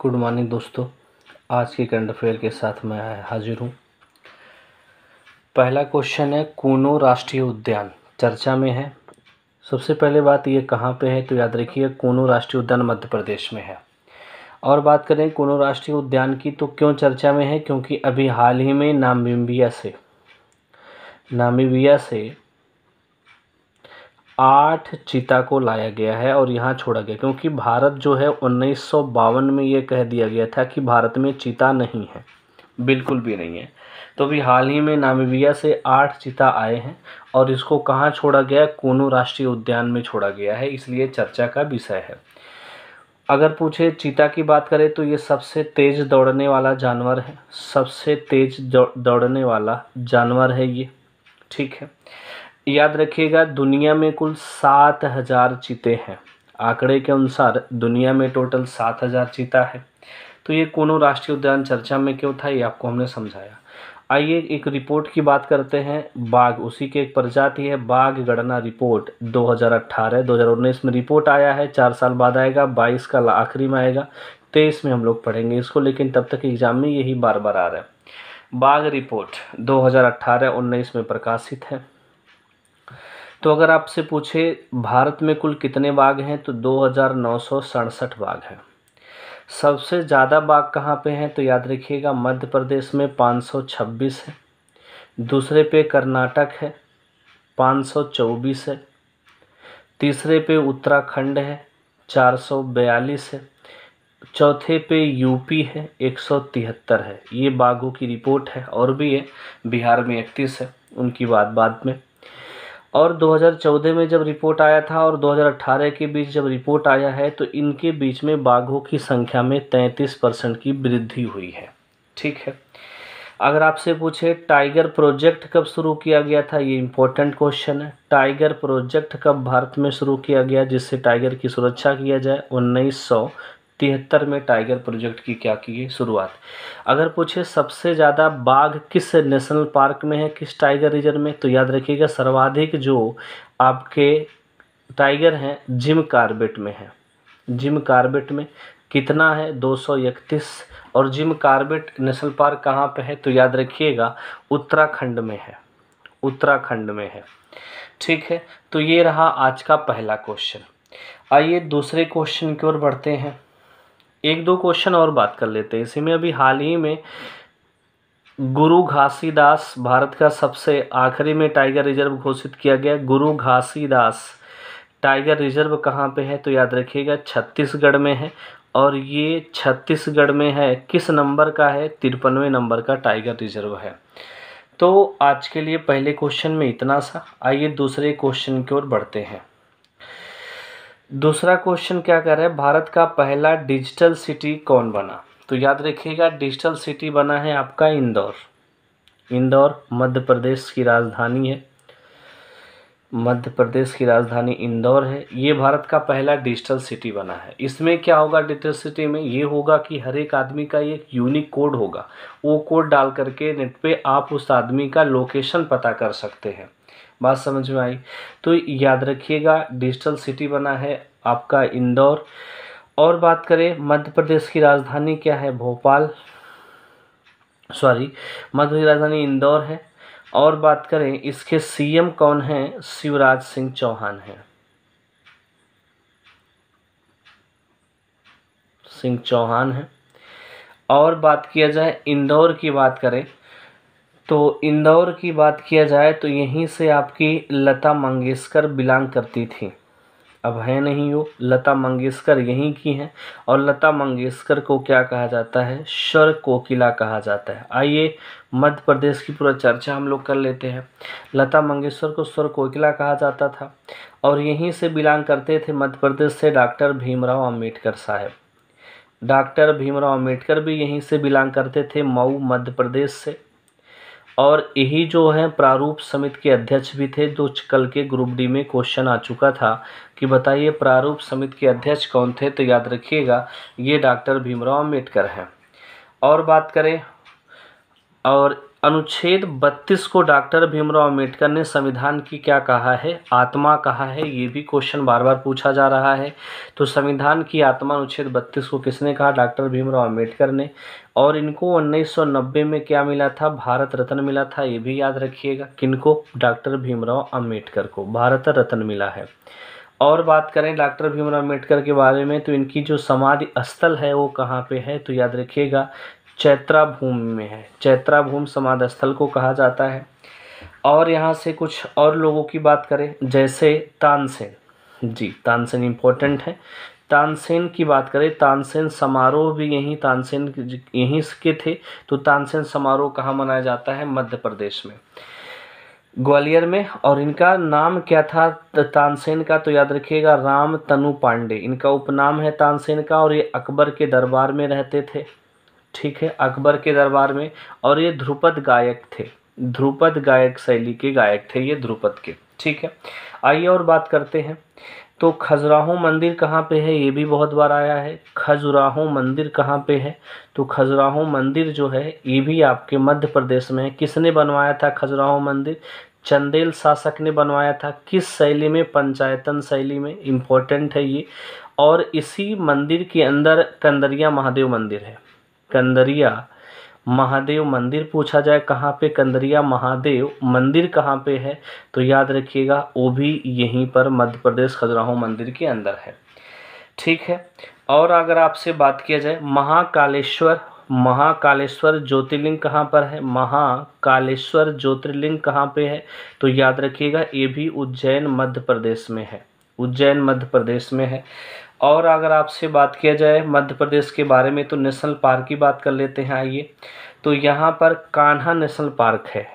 good morning दोस्तों आज के करंट अफेयर के साथ मैं हाजिर हूँ पहला क्वेश्चन है कूनो राष्ट्रीय उद्यान चर्चा में है सबसे पहले बात ये कहाँ पे है तो याद रखिए कूनो राष्ट्रीय उद्यान मध्य प्रदेश में है और बात करें कूनो राष्ट्रीय उद्यान की तो क्यों चर्चा में है क्योंकि अभी हाल ही में नामिम्बिया से नामिबिया से आठ चीता को लाया गया है और यहाँ छोड़ा गया क्योंकि भारत जो है उन्नीस में ये कह दिया गया था कि भारत में चीता नहीं है बिल्कुल भी नहीं है तो अभी हाल ही में नामीबिया से आठ चीता आए हैं और इसको कहाँ छोड़ा गया कोनो राष्ट्रीय उद्यान में छोड़ा गया है इसलिए चर्चा का विषय है अगर पूछे चीता की बात करें तो ये सबसे तेज़ दौड़ने वाला जानवर है सबसे तेज़ दौड़ने वाला जानवर है ये ठीक है याद रखिएगा दुनिया में कुल सात हज़ार चीते हैं आंकड़े के अनुसार दुनिया में टोटल सात हज़ार चीता है तो ये कोनो राष्ट्रीय उद्यान चर्चा में क्यों था ये आपको हमने समझाया आइए एक रिपोर्ट की बात करते हैं बाघ उसी के एक प्रजाति है बाघ गणना रिपोर्ट 2018 2019 में रिपोर्ट आया है चार साल बाद आएगा 22 का आखिरी में आएगा तेईस में हम लोग पढ़ेंगे इसको लेकिन तब तक एग्जाम में यही बार बार आ रहा है बाघ रिपोर्ट 2018-19 में प्रकाशित है तो अगर आपसे पूछे भारत में कुल कितने बाघ हैं तो दो हज़ार नौ सौ सड़सठ बाघ हैं सबसे ज़्यादा बाघ कहाँ पे हैं तो याद रखिएगा मध्य प्रदेश में पाँच सौ छब्बीस है दूसरे पे कर्नाटक है पाँच सौ चौबीस है तीसरे पे उत्तराखंड है चार सौ बयालीस है चौथे पे यूपी है एक सौ तिहत्तर है ये बाघों की रिपोर्ट है और भी है बिहार में इकतीस है उनकी बात बात में और 2014 में जब रिपोर्ट आया था और 2018 के बीच जब रिपोर्ट आया है तो इनके बीच में बाघों की संख्या में 33 परसेंट की वृद्धि हुई है ठीक है अगर आपसे पूछे टाइगर प्रोजेक्ट कब शुरू किया गया था ये इम्पोर्टेंट क्वेश्चन है टाइगर प्रोजेक्ट कब भारत में शुरू किया गया जिससे टाइगर की सुरक्षा किया जाए उन्नीस तिहत्तर में टाइगर प्रोजेक्ट की क्या की है शुरुआत अगर पूछे सबसे ज़्यादा बाघ किस नेशनल पार्क में है किस टाइगर रिजर्व में तो याद रखिएगा सर्वाधिक जो आपके टाइगर हैं जिम कार्बेट में है जिम कार्बेट में कितना है दो और जिम कार्बेट नेशनल पार्क कहाँ पे है तो याद रखिएगा उत्तराखंड में है उत्तराखंड में है ठीक है तो ये रहा आज का पहला क्वेश्चन आइए दूसरे क्वेश्चन की ओर बढ़ते हैं एक दो क्वेश्चन और बात कर लेते हैं इसी में अभी हाल ही में गुरु घासीदास भारत का सबसे आखिरी में टाइगर रिजर्व घोषित किया गया गुरु घासीदास टाइगर रिजर्व कहाँ पे है तो याद रखिएगा छत्तीसगढ़ में है और ये छत्तीसगढ़ में है किस नंबर का है तिरपनवे नंबर का टाइगर रिजर्व है तो आज के लिए पहले क्वेश्चन में इतना सा आइए दूसरे क्वेश्चन की ओर बढ़ते हैं दूसरा क्वेश्चन क्या कह रहे हैं भारत का पहला डिजिटल सिटी कौन बना तो याद रखिएगा डिजिटल सिटी बना है आपका इंदौर इंदौर मध्य प्रदेश की राजधानी है मध्य प्रदेश की राजधानी इंदौर है ये भारत का पहला डिजिटल सिटी बना है इसमें क्या होगा डिजिटल सिटी में ये होगा कि हर एक आदमी का एक यूनिक कोड होगा वो कोड डाल करके नेट पे आप उस आदमी का लोकेशन पता कर सकते हैं बात समझ में आई तो याद रखिएगा डिजिटल सिटी बना है आपका इंदौर और बात करें मध्य प्रदेश की राजधानी क्या है भोपाल सॉरी मध्य प्रदेश राजधानी इंदौर है और बात करें इसके सीएम कौन हैं शिवराज सिंह चौहान हैं सिंह चौहान हैं और बात किया जाए इंदौर की बात करें तो इंदौर की बात किया जाए तो यहीं से आपकी लता मंगेशकर बिलोंग करती थी अब है नहीं वो लता मंगेशकर यहीं की हैं और लता मंगेशकर को क्या कहा जाता है स्वर कोकिला कहा जाता है आइए मध्य प्रदेश की पूरा चर्चा हम लोग कर लेते हैं लता मंगेशकर को स्वर कोकिला कहा जाता था और यहीं से बिलोंग करते थे मध्य प्रदेश से डॉक्टर भीमराव अम्बेडकर साहब डॉक्टर भीमराव अम्बेडकर भी यहीं से बिलोंग करते थे मऊ मध्य प्रदेश से और यही जो है प्रारूप समिति के अध्यक्ष भी थे जो तो कल के ग्रुप डी में क्वेश्चन आ चुका था कि बताइए प्रारूप समिति के अध्यक्ष कौन थे तो याद रखिएगा ये डॉक्टर भीमराव अम्बेडकर हैं और बात करें और अनुच्छेद 32 को डॉक्टर भीमराव अम्बेडकर ने संविधान की क्या कहा है आत्मा कहा है ये भी क्वेश्चन बार बार पूछा जा रहा है तो संविधान की आत्मा अनुच्छेद 32 को किसने कहा डॉक्टर भीमराव अम्बेडकर ने और इनको 1990 में क्या मिला था भारत रत्न मिला था ये भी याद रखिएगा किनको डॉक्टर भीमराव अम्बेडकर को भारत रत्न मिला है और बात करें डॉक्टर भीमराव अम्बेडकर के बारे में तो इनकी जो समाधि स्थल है वो कहाँ पे है तो याद रखिएगा चैत्रा भूमि में है चैत्रा भूमि समाधि स्थल को कहा जाता है और यहाँ से कुछ और लोगों की बात करें जैसे तानसेन जी तानसेन इम्पोर्टेंट है तानसेन की बात करें तानसेन समारोह भी यहीं तानसेन यहीं के थे तो तानसेन समारोह कहाँ मनाया जाता है मध्य प्रदेश में ग्वालियर में और इनका नाम क्या था तानसेन का तो याद रखिएगा राम तनु पांडे इनका उपनाम है तानसेन का और ये अकबर के दरबार में रहते थे ठीक है अकबर के दरबार में और ये ध्रुपद गायक थे ध्रुपद गायक शैली के गायक थे ये ध्रुपद के ठीक है आइए और बात करते हैं तो खजुराहो मंदिर कहाँ पे है ये भी बहुत बार आया है खजुराहो मंदिर कहाँ पे है तो खजुराहो मंदिर जो है ये भी आपके मध्य प्रदेश में है किसने बनवाया था खजुराहो मंदिर चंदेल शासक ने बनवाया था किस शैली में पंचायतन शैली में इम्पोर्टेंट है ये और इसी मंदिर के अंदर कंदरिया महादेव मंदिर है कंदरिया महादेव मंदिर पूछा जाए कहाँ पे कंदरिया महादेव मंदिर कहाँ पे है तो याद रखिएगा वो भी यहीं पर मध्य प्रदेश खजुराहो मंदिर के अंदर है ठीक है और अगर आपसे बात किया जाए महाकालेश्वर महाकालेश्वर ज्योतिर्लिंग कहाँ पर है महाकालेश्वर ज्योतिर्लिंग कहाँ पे है तो याद रखिएगा ये भी उज्जैन मध्य प्रदेश में है उज्जैन मध्य प्रदेश में है और अगर आपसे बात किया जाए मध्य प्रदेश के बारे में तो नेशनल पार्क की बात कर लेते हैं आइए तो यहाँ पर कान्हा नेशनल पार्क है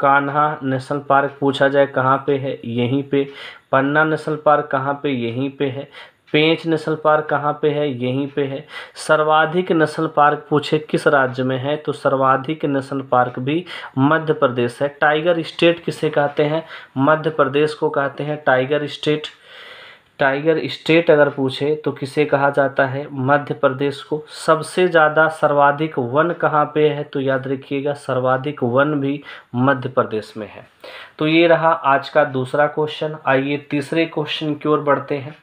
कान्हा नेशनल पार्क पूछा जाए कहाँ पे है यहीं पे पन्ना नेशनल पार्क कहाँ पे यहीं पे है पेंच नेशनल पार्क कहाँ पे है यहीं पे है सर्वाधिक नेशनल पार्क पूछे किस राज्य में है तो सर्वाधिक नेशनल पार्क भी मध्य प्रदेश है टाइगर स्टेट किसे कहते हैं मध्य प्रदेश को कहते हैं टाइगर स्टेट टाइगर स्टेट अगर पूछे तो किसे कहा जाता है मध्य प्रदेश को सबसे ज़्यादा सर्वाधिक वन कहाँ पे है तो याद रखिएगा सर्वाधिक वन भी मध्य प्रदेश में है तो ये रहा आज का दूसरा क्वेश्चन आइए तीसरे क्वेश्चन की ओर बढ़ते हैं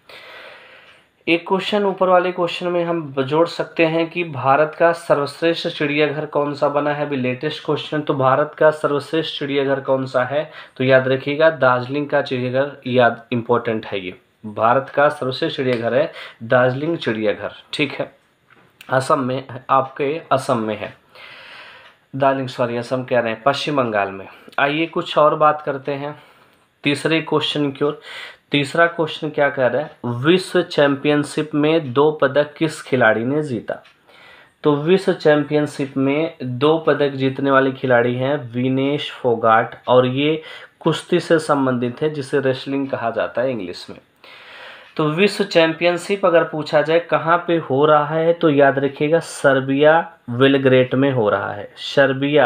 एक क्वेश्चन ऊपर वाले क्वेश्चन में हम जोड़ सकते हैं कि भारत का सर्वश्रेष्ठ चिड़ियाघर कौन सा बना है अभी लेटेस्ट क्वेश्चन तो भारत का सर्वश्रेष्ठ चिड़ियाघर कौन सा है तो याद रखिएगा दार्जिलिंग का चिड़ियाघर याद इम्पोर्टेंट है ये भारत का सर्वश्रेष्ठ चिड़ियाघर है दार्जिलिंग चिड़ियाघर ठीक है असम में आपके असम में है दार्जिलिंग सॉरी असम कह रहे हैं पश्चिम बंगाल में आइए कुछ और बात करते हैं तीसरे क्वेश्चन की ओर तीसरा क्वेश्चन क्या कह रहा है विश्व चैंपियनशिप में दो पदक किस खिलाड़ी ने जीता तो विश्व चैंपियनशिप में दो पदक जीतने वाले खिलाड़ी हैं विनेश फोगाट और ये कुश्ती से संबंधित है जिसे रेसलिंग कहा जाता है इंग्लिश में तो विश्व चैंपियनशिप अगर पूछा जाए कहाँ पे हो रहा है तो याद रखिएगा सर्बिया वेलग्रेट में हो रहा है सर्बिया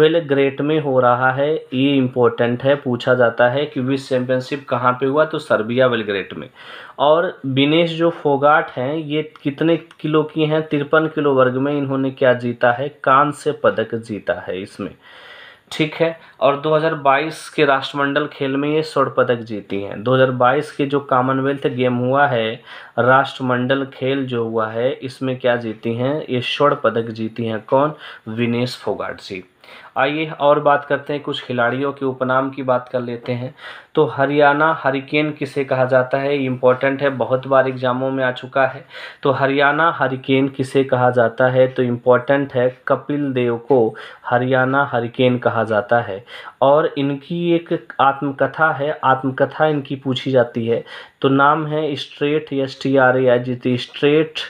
वेलग्रेट में हो रहा है ये इम्पोर्टेंट है पूछा जाता है कि विश्व चैंपियनशिप कहाँ पे हुआ तो सर्बिया वेलग्रेट में और विनेश जो फोगाट हैं ये कितने किलो की हैं तिरपन किलो वर्ग में इन्होंने क्या जीता है कांस्य पदक जीता है इसमें ठीक है और 2022 के राष्ट्रमंडल खेल में ये स्वर्ण पदक जीती हैं 2022 के जो कॉमनवेल्थ गेम हुआ है राष्ट्रमंडल खेल जो हुआ है इसमें क्या जीती हैं ये स्वर्ण पदक जीती हैं कौन विनेश फोगाट जी आइए और बात करते हैं कुछ खिलाड़ियों के उपनाम की बात कर लेते हैं तो हरियाणा हरिकेन किसे कहा जाता है इम्पोर्टेंट है बहुत बार एग्जामों में आ चुका है तो हरियाणा हरिकेन किसे कहा जाता है तो इम्पोर्टेंट है कपिल देव को हरियाणा हरिकेन कहा जाता है और इनकी एक आत्मकथा है आत्मकथा इनकी पूछी जाती है तो नाम है straight S T R A I G T straight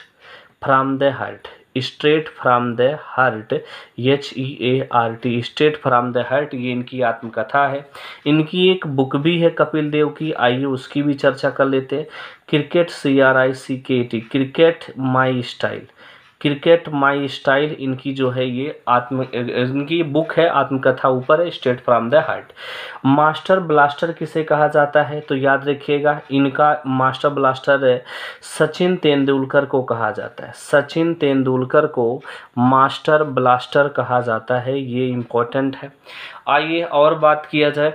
from the heart straight from the heart H E A R T straight from the heart ये इनकी आत्मकथा है इनकी एक बुक भी है कपिल देव की आइए उसकी भी चर्चा कर लेते हैं cricket C R I C K T cricket my style cricket my style इनकी जो है ये आत्म इनकी बुक है आत्मकथा ऊपर है state from the heart master blaster किसे कहा जाता है तो याद रखिएगा इनका मास्टर ब्लास्टर सचिन तेंदुलकर को कहा जाता है सचिन तेंदुलकर को मास्टर ब्लास्टर कहा जाता है ये इम्पोर्टेंट है आइए और बात किया जाए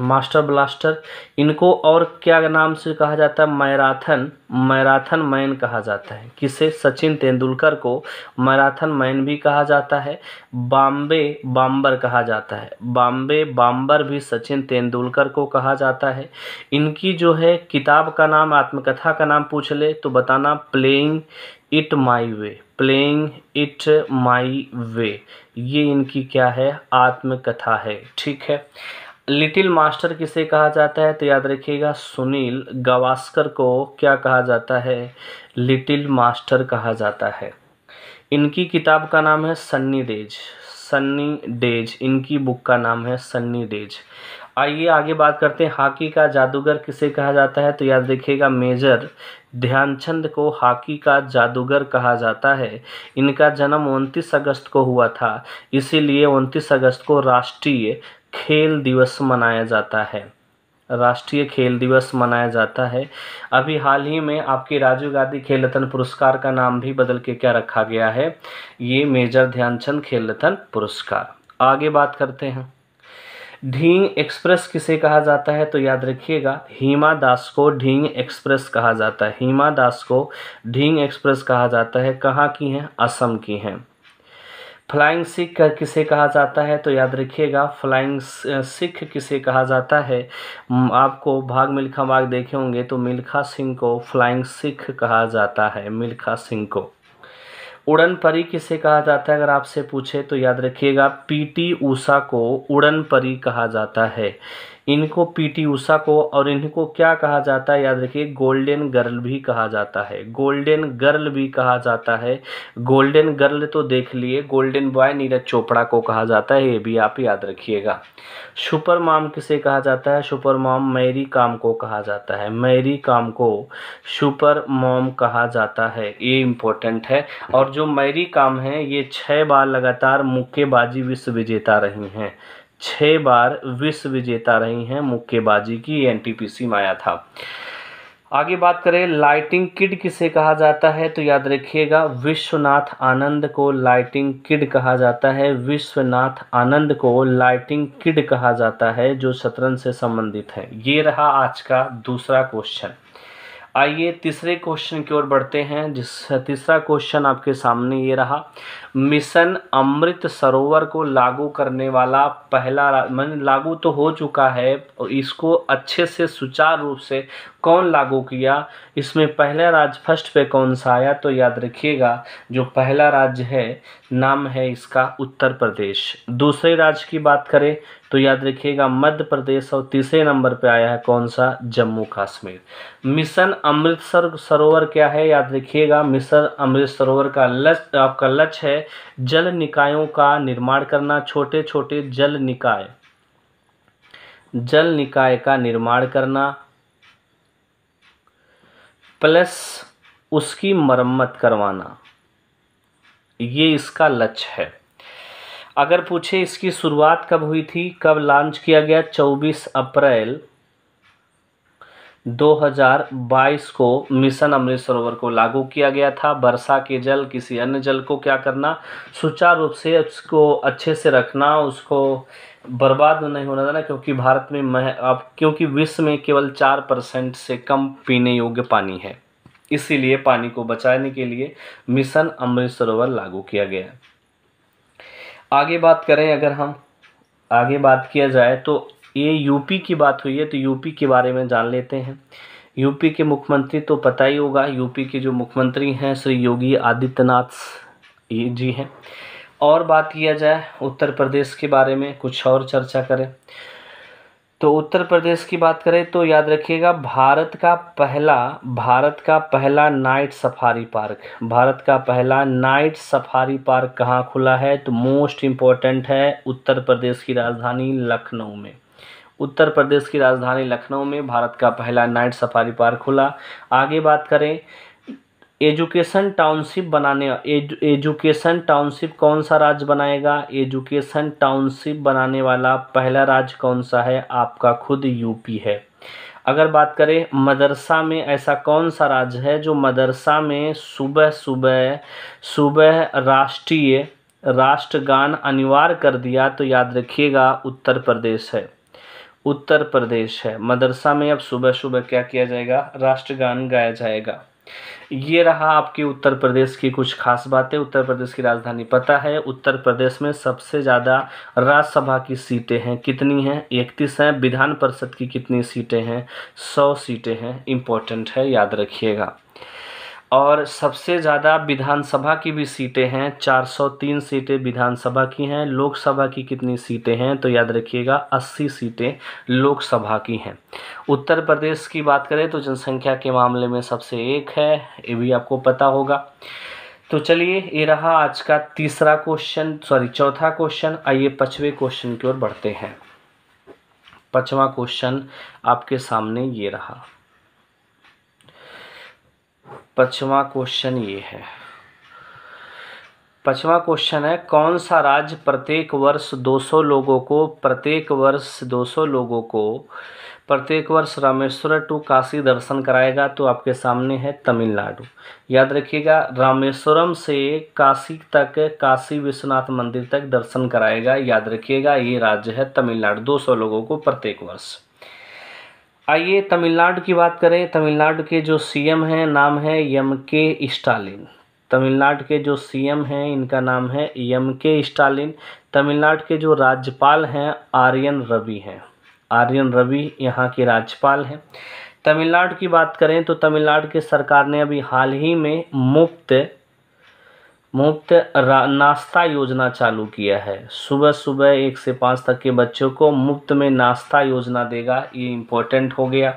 मास्टर ब्लास्टर इनको और क्या नाम से कहा जाता है मैराथन मैराथन मैन कहा जाता है किसे सचिन तेंदुलकर को मैराथन मैन भी कहा जाता है बॉम्बे बाम्बर कहा जाता है बॉम्बे बाम्बर भी सचिन तेंदुलकर को कहा जाता है इनकी जो है किताब का नाम आत्मकथा का नाम पूछ ले तो बताना playing it my way playing it my way ये इनकी क्या है आत्मकथा है ठीक है लिटिल मास्टर किसे कहा जाता है तो याद रखिएगा सुनील गावस्कर को क्या कहा जाता है लिटिल मास्टर कहा जाता है इनकी किताब का नाम है सन्नी डेज सन्नी डेज इनकी बुक का नाम है सन्नी डेज आइए आगे बात करते हैं हॉकी का जादूगर किसे कहा जाता है तो याद रखिएगा मेजर ध्यानचंद को हॉकी का जादूगर कहा जाता है इनका जन्म उनतीस अगस्त को हुआ था इसीलिए उनतीस अगस्त को राष्ट्रीय खेल दिवस मनाया जाता है राष्ट्रीय खेल दिवस मनाया जाता है अभी हाल ही में आपके राजीव गांधी खेल रत्न पुरस्कार का नाम भी बदल के क्या रखा गया है ये मेजर ध्यानचंद खेल रत्न पुरस्कार आगे बात करते हैं ढींग एक्सप्रेस किसे कहा जाता है तो याद रखिएगा हीमा दास को ढींग एक्सप्रेस कहा जाता है हीमा दास को ढींग एक्सप्रेस कहा जाता है कहाँ की हैं असम की हैं फ्लाइंग सिख किसे कहा जाता है तो याद रखिएगा फ्लाइंग सिख किसे कहा जाता है आपको भाग मिल्खा भाग देखे होंगे तो मिल्खा सिंह को फ्लाइंग सिख कहा जाता है मिल्खा सिंह को उड़न परी किसे कहा जाता है अगर आपसे पूछे तो याद रखिएगा पीटी ऊषा को उड़न परी कहा जाता है इनको पी टी ऊषा को और इनको क्या कहा जाता है याद रखिए गोल्डन गर्ल भी कहा जाता है गोल्डन गर्ल भी कहा जाता है गोल्डन गर्ल तो देख लिए गोल्डन बॉय नीरज चोपड़ा को कहा जाता है ये भी आप याद रखिएगा सुपर माम किसे कहा जाता है सुपर माम मैरी काम को कहा जाता है मैरी काम को सुपर मॉम कहा जाता है ये इम्पोर्टेंट है और जो मैरी काम है ये छः बार लगातार मुक्केबाजी विश्व विजेता रही हैं छः बार विश्व विजेता रही हैं मुक्केबाजी की एनटीपीसी माया था आगे बात करें लाइटिंग किड किसे कहा जाता है तो याद रखिएगा विश्वनाथ आनंद को लाइटिंग किड कहा जाता है विश्वनाथ आनंद को लाइटिंग किड कहा जाता है जो शतरंज से संबंधित है ये रहा आज का दूसरा क्वेश्चन आइए तीसरे क्वेश्चन की ओर बढ़ते हैं जिस तीसरा क्वेश्चन आपके सामने ये रहा मिशन अमृत सरोवर को लागू करने वाला पहला मन लागू तो हो चुका है और इसको अच्छे से सुचारू रूप से कौन लागू किया इसमें पहला राज्य फर्स्ट पे कौन सा आया तो याद रखिएगा जो पहला राज्य है नाम है इसका उत्तर प्रदेश दूसरे राज्य की बात करें तो याद रखिएगा मध्य प्रदेश और तीसरे नंबर पे आया है कौन सा जम्मू कश्मीर मिशन अमृतसर सरोवर क्या है याद रखिएगा मिशन अमृत सरोवर का लक्ष्य आपका लक्ष्य है जल निकायों का निर्माण करना छोटे छोटे जल निकाय जल निकाय का निर्माण करना प्लस उसकी मरम्मत करवाना ये इसका लक्ष्य है अगर पूछे इसकी शुरुआत कब हुई थी कब लॉन्च किया गया 24 अप्रैल 2022 को मिशन अमृत सरोवर को लागू किया गया था वर्षा के जल किसी अन्य जल को क्या करना सुचारू रूप से उसको अच्छे से रखना उसको बर्बाद नहीं होना देना क्योंकि भारत में मह अब क्योंकि विश्व में केवल चार परसेंट से कम पीने योग्य पानी है इसीलिए पानी को बचाने के लिए मिशन अमृत सरोवर लागू किया गया आगे बात करें अगर हम आगे बात किया जाए तो ये यूपी की बात हुई है तो यूपी के बारे में जान लेते हैं यूपी के मुख्यमंत्री तो पता ही होगा यूपी के जो मुख्यमंत्री हैं श्री योगी आदित्यनाथ जी हैं और बात किया जाए उत्तर प्रदेश के बारे में कुछ और चर्चा करें तो उत्तर प्रदेश की बात करें तो याद रखिएगा भारत का पहला भारत का पहला नाइट सफारी पार्क भारत का पहला नाइट सफारी पार्क कहाँ खुला है तो मोस्ट इम्पॉर्टेंट है उत्तर प्रदेश की राजधानी लखनऊ में उत्तर प्रदेश की राजधानी लखनऊ में भारत का पहला नाइट सफारी पार्क खुला आगे बात करें एजुकेशन टाउनशिप बनाने एजु, एजुकेशन टाउनशिप कौन सा राज्य बनाएगा एजुकेशन टाउनशिप बनाने वाला पहला राज्य कौन सा है आपका खुद यूपी है अगर बात करें मदरसा में ऐसा कौन सा राज्य है जो मदरसा में सुबह सुबह सुबह राष्ट्रीय राष्ट्रगान अनिवार्य कर दिया तो याद रखिएगा उत्तर प्रदेश है उत्तर प्रदेश है मदरसा में अब सुबह सुबह क्या किया जाएगा राष्ट्रगान गाया जाएगा ये रहा आपकी उत्तर प्रदेश की कुछ खास बातें उत्तर प्रदेश की राजधानी पता है उत्तर प्रदेश में सबसे ज़्यादा राज्यसभा की सीटें हैं कितनी हैं इकतीस हैं विधान परिषद की कितनी सीटें हैं सौ सीटें हैं इम्पोर्टेंट है याद रखिएगा और सबसे ज़्यादा विधानसभा की भी सीटें हैं 403 सीटें विधानसभा की हैं लोकसभा की कितनी सीटें हैं तो याद रखिएगा 80 सीटें लोकसभा की हैं उत्तर प्रदेश की बात करें तो जनसंख्या के मामले में सबसे एक है ये भी आपको पता होगा तो चलिए ये रहा आज का तीसरा क्वेश्चन सॉरी चौथा क्वेश्चन आइए पचवें क्वेश्चन की ओर बढ़ते हैं पचवा क्वेश्चन आपके सामने ये रहा पचवा क्वेश्चन ये है पचवा क्वेश्चन है कौन सा राज्य प्रत्येक वर्ष 200 लोगों को प्रत्येक वर्ष 200 लोगों को प्रत्येक वर्ष रामेश्वर टू काशी दर्शन कराएगा तो आपके सामने है तमिलनाडु याद रखिएगा रामेश्वरम से काशी तक काशी विश्वनाथ मंदिर तक दर्शन कराएगा याद रखिएगा ये राज्य है तमिलनाडु 200 लोगों को प्रत्येक वर्ष आइए तमिलनाडु की बात करें तमिलनाडु के जो सीएम हैं नाम है यम के स्टालिन तमिलनाडु के जो सीएम हैं इनका नाम है यम के स्टालिन तमिलनाडु के जो राज्यपाल हैं आर्यन रवि हैं आर्यन रवि यहाँ के राज्यपाल हैं तमिलनाडु की बात करें तो तमिलनाडु के सरकार ने अभी हाल ही में मुफ्त मुफ्त नाश्ता योजना चालू किया है सुबह सुबह एक से पाँच तक के बच्चों को मुफ्त में नाश्ता योजना देगा ये इम्पोर्टेंट हो गया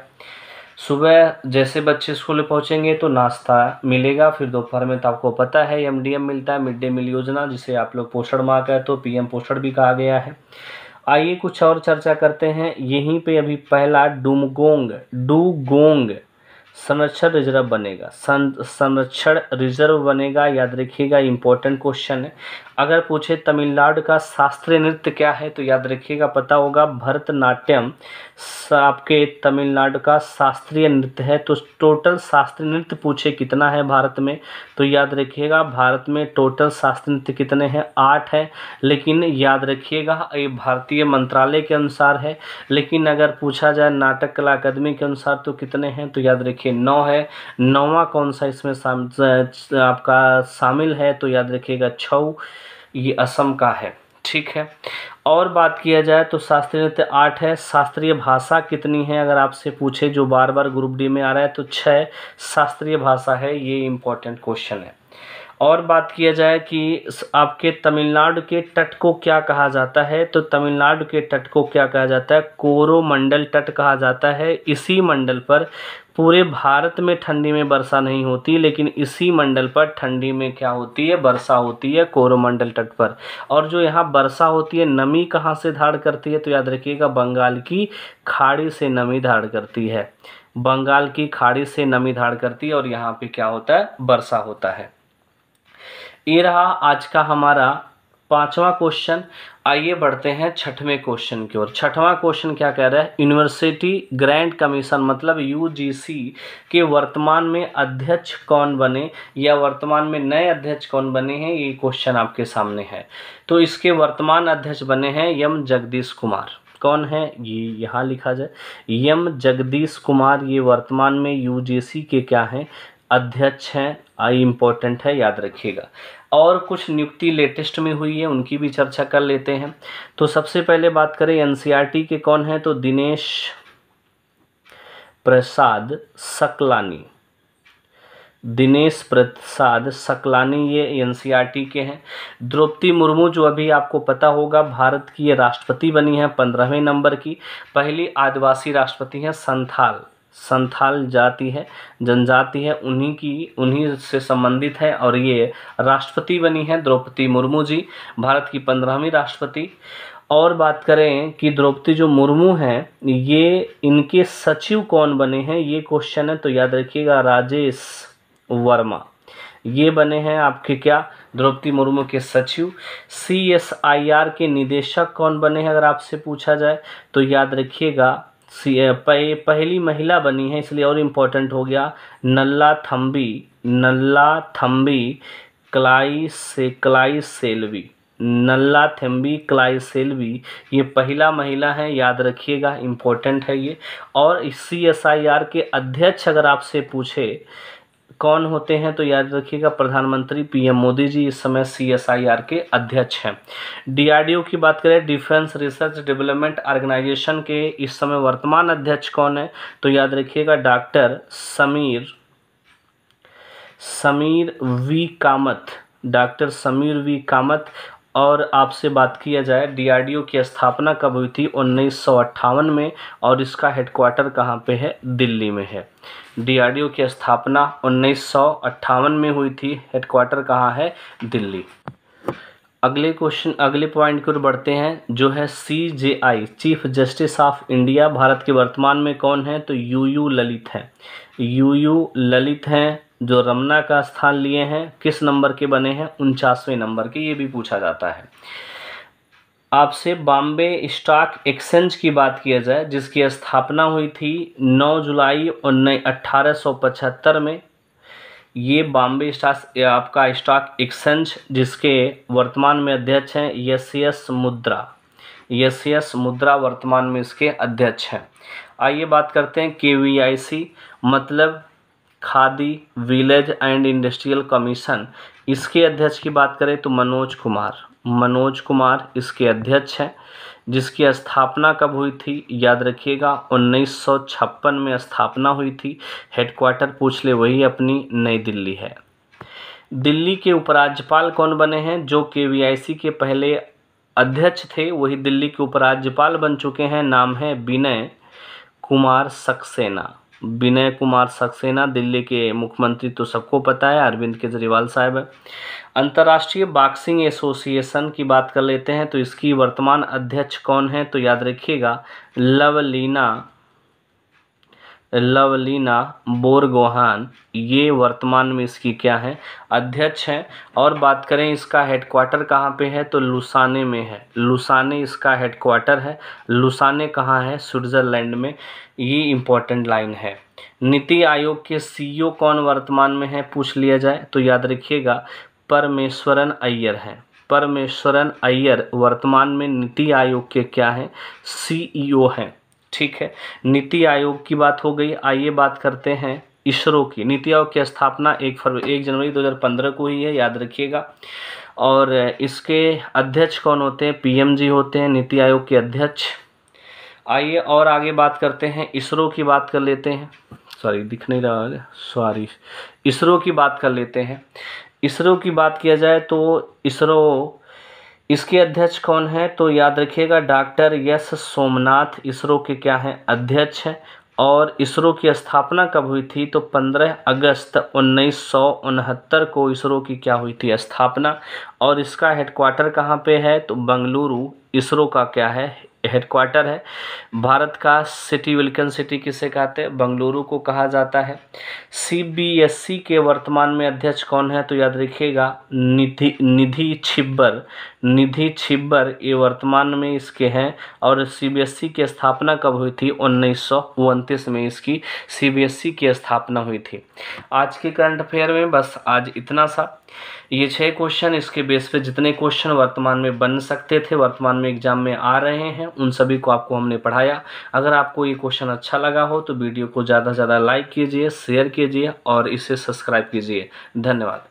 सुबह जैसे बच्चे स्कूल पहुंचेंगे तो नाश्ता मिलेगा फिर दोपहर में तो आपको पता है एम मिलता है मिड डे मील योजना जिसे आप लोग पोषण माह कहते तो पीएम पोषण भी कहा गया है आइए कुछ और चर्चा करते हैं यहीं पे अभी पहला डुमगोंग डूगोंग संरक्षण रिजर्व बनेगा संरक्षण रिजर्व बनेगा याद रखिएगा इंपॉर्टेंट क्वेश्चन है अगर पूछे तमिलनाडु का शास्त्रीय नृत्य क्या है तो याद रखिएगा पता होगा भरतनाट्यम आपके तमिलनाडु का शास्त्रीय नृत्य है तो टोटल शास्त्रीय नृत्य पूछे कितना है भारत में तो याद रखिएगा भारत में टोटल शास्त्रीय नृत्य कितने हैं आठ है लेकिन याद रखिएगा ये भारतीय मंत्रालय के अनुसार है लेकिन अगर पूछा जाए नाटक कला अकादमी के अनुसार तो कितने हैं तो याद रखिए नौ है नौवा कौन सा इसमें आपका शामिल है तो याद रखिएगा छऊ ये असम का है ठीक है और बात किया जाए तो शास्त्रीय नृत्य आठ है शास्त्रीय भाषा कितनी है अगर आपसे पूछे जो बार बार ग्रुप डी में आ रहा है तो छः शास्त्रीय भाषा है ये इम्पोर्टेंट क्वेश्चन है और बात किया जाए कि आपके तमिलनाडु के तट को क्या कहा जाता है तो तमिलनाडु के तट को क्या कहा जाता है कोरोमंडल तट कहा जाता है इसी मंडल पर पूरे भारत में ठंडी में वर्षा नहीं होती लेकिन इसी मंडल पर ठंडी में क्या होती है वर्षा होती है कोरोमंडल तट पर और जो यहाँ वर्षा होती है नमी कहाँ से धाड़ करती है तो याद रखिएगा बंगाल की खाड़ी से नमी धाड़ करती है बंगाल की खाड़ी से नमी धाड़ करती है और यहाँ पे क्या होता है वर्षा होता है ये रहा आज का हमारा पांचवा क्वेश्चन आइए बढ़ते हैं छठवें क्वेश्चन की ओर छठवां क्वेश्चन क्या कह रहा है यूनिवर्सिटी ग्रैंड कमीशन मतलब यूजीसी के वर्तमान में अध्यक्ष कौन बने या वर्तमान में नए अध्यक्ष कौन बने हैं ये क्वेश्चन आपके सामने है तो इसके वर्तमान अध्यक्ष बने हैं यम जगदीश कुमार कौन है ये यहाँ लिखा जाए यम जगदीश कुमार ये वर्तमान में यू के क्या हैं अध्यक्ष हैं आई इम्पोर्टेंट है याद रखिएगा और कुछ नियुक्ति लेटेस्ट में हुई है उनकी भी चर्चा कर लेते हैं तो सबसे पहले बात करें एनसीईआरटी के कौन हैं तो दिनेश प्रसाद सकलानी दिनेश प्रसाद सकलानी ये एनसीईआरटी के हैं द्रौपदी मुर्मू जो अभी आपको पता होगा भारत की ये राष्ट्रपति बनी है पंद्रहवें नंबर की पहली आदिवासी राष्ट्रपति हैं संथाल संथाल जाति है जनजाति है उन्हीं की उन्हीं से संबंधित है और ये राष्ट्रपति बनी है द्रौपदी मुर्मू जी भारत की पंद्रहवीं राष्ट्रपति और बात करें कि द्रौपदी जो मुर्मू हैं ये इनके सचिव कौन बने हैं ये क्वेश्चन है तो याद रखिएगा राजेश वर्मा ये बने हैं आपके क्या द्रौपदी मुर्मू के सचिव सी एस आई आर के निदेशक कौन बने हैं अगर आपसे पूछा जाए तो याद रखिएगा पहली महिला बनी है इसलिए और इम्पोर्टेंट हो गया नल्ला थम्बी नल्ला थम्बी क्लाई से क्लाई सेल्वी नल्ला थम्बी क्लाई सेल्वी ये पहला महिला है याद रखिएगा इम्पोर्टेंट है ये और सी एस आई आर के अध्यक्ष अगर आपसे पूछे कौन होते हैं तो याद रखिएगा प्रधानमंत्री पीएम मोदी जी इस समय सीएसआईआर के अध्यक्ष हैं डीआरडीओ की बात करें डिफेंस रिसर्च डेवलपमेंट ऑर्गेनाइजेशन के इस समय वर्तमान अध्यक्ष कौन है तो याद रखिएगा doctor Sameer Sameer V Kamat doctor Sameer V Kamat और आपसे बात किया जाए डीआरडीओ की स्थापना कब हुई थी उन्नीस में और इसका हेडक्वार्टर कहाँ पे है दिल्ली में है डीआरडीओ की स्थापना उन्नीस में हुई थी हेडक्वार्टर कहाँ है दिल्ली अगले क्वेश्चन अगले पॉइंट की ओर बढ़ते हैं जो है C J I chief justice of India भारत के वर्तमान में कौन है तो यू यू ललित हैं यू यू ललित हैं जो रमना का स्थान लिए हैं किस नंबर के बने हैं उनचासवें नंबर के ये भी पूछा जाता है आपसे बॉम्बे स्टॉक एक्सचेंज की बात किया जाए जिसकी स्थापना हुई थी 9 जुलाई उन्नीस अट्ठारह में ये बॉम्बे स्टॉक आपका स्टॉक एक्सचेंज जिसके वर्तमान में अध्यक्ष हैं S S Mudra S S Mudra वर्तमान में इसके अध्यक्ष हैं आइए बात करते हैं के वी आई सी मतलब Khadi village and industrial commission इसके अध्यक्ष की बात करें तो मनोज कुमार मनोज कुमार इसके अध्यक्ष हैं जिसकी स्थापना कब हुई थी याद रखिएगा 1956 में स्थापना हुई थी हेडक्वार्टर पूछ ले वही अपनी नई दिल्ली है दिल्ली के उपराज्यपाल कौन बने हैं जो के के पहले अध्यक्ष थे वही दिल्ली के उपराज्यपाल बन चुके हैं नाम है विनय कुमार सक्सेना विनय कुमार सक्सेना दिल्ली के मुख्यमंत्री तो सबको पता है अरविंद केजरीवाल साहब है अंतर्राष्ट्रीय बॉक्सिंग एसोसिएशन की बात कर लेते हैं तो इसकी वर्तमान अध्यक्ष कौन है तो याद रखिएगा लवलीना लवलीना बोरगोहान ये वर्तमान में इसकी क्या है अध्यक्ष हैं और बात करें इसका हेडक्वार्टर कहाँ पे है तो लुसाने में है लुसाने इसका हेडक्वार्टर है लुसाने कहाँ है स्विट्ज़रलैंड में ये इम्पॉर्टेंट लाइन है नीति आयोग के सीईओ e कौन वर्तमान में है पूछ लिया जाए तो याद रखिएगा परमेश्वरन अय्यर हैं परमेश्वरन अय्यर वर्तमान में नीति आयोग के क्या हैं सीईओ e हैं ठीक है नीति आयोग की बात हो गई आइए बात करते हैं इसरो की नीति आयोग की स्थापना एक फरवरी एक जनवरी 2015 को ही है याद रखिएगा और इसके अध्यक्ष कौन होते हैं पीएमजी होते हैं नीति आयोग के अध्यक्ष आइए और आगे बात करते हैं इसरो की बात कर लेते हैं सॉरी दिख नहीं रहा है सॉरी इसरो की बात कर लेते हैं इसरो की बात किया जाए तो इसरो इसके अध्यक्ष कौन है तो याद रखिएगा डॉक्टर यस सोमनाथ इसरो के क्या हैं अध्यक्ष हैं और इसरो की स्थापना कब हुई थी तो 15 अगस्त उन्नीस को इसरो की क्या हुई थी स्थापना और इसका हेडक्वार्टर कहाँ पे है तो बंगलुरु इसरो का क्या है हेडक्वार्टर है भारत का सिटी विल्कन सिटी किसे कहते हैं बंगलुरु को कहा जाता है सीबीएसई e के वर्तमान में अध्यक्ष कौन है तो याद रखिएगा निधि निधि छिब्बर निधि छिब्बर ये वर्तमान में इसके हैं और सीबीएसई e की स्थापना कब हुई थी उन्नीस में इसकी सीबीएसई e की स्थापना हुई थी आज के करंट अफेयर में बस आज इतना सा ये छः क्वेश्चन इसके बेस पे जितने क्वेश्चन वर्तमान में बन सकते थे वर्तमान में एग्जाम में आ रहे हैं उन सभी को आपको हमने पढ़ाया अगर आपको ये क्वेश्चन अच्छा लगा हो तो वीडियो को ज़्यादा से ज़्यादा लाइक कीजिए शेयर कीजिए और इसे सब्सक्राइब कीजिए धन्यवाद